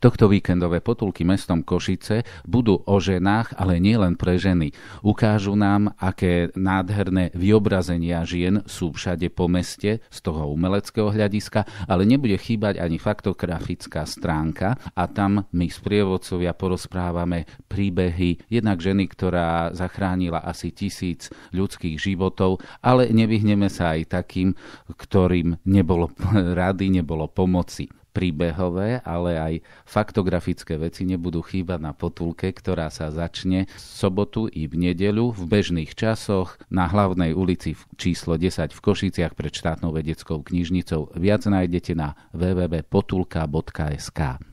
Tohto víkendové potulky mestom Košice budú o ženách, ale nielen pre ženy. Ukážu nám, aké nádherné vyobrazenia žien sú všade po meste z toho umeleckého hľadiska, ale nebude chýbať ani faktografická stránka a tam my sprievodcovia porozprávame príbehy jednak ženy, ktorá zachránila asi tisíc ľudských životov, ale nevyhneme sa aj takým, ktorým nebolo rady, nebolo pomoci príbehové, ale aj faktografické veci nebudú chýbať na potulke, ktorá sa začne v sobotu i v nedeľu v bežných časoch na hlavnej ulici číslo 10 v Košiciach pred štátnou vedeckou knižnicou. Viac nájdete na www.potulka.sk.